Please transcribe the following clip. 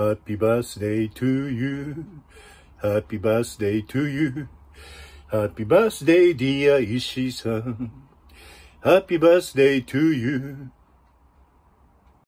Happy birthday to you. Happy birthday to you. Happy birthday, dear Ishii-san. Happy birthday to you.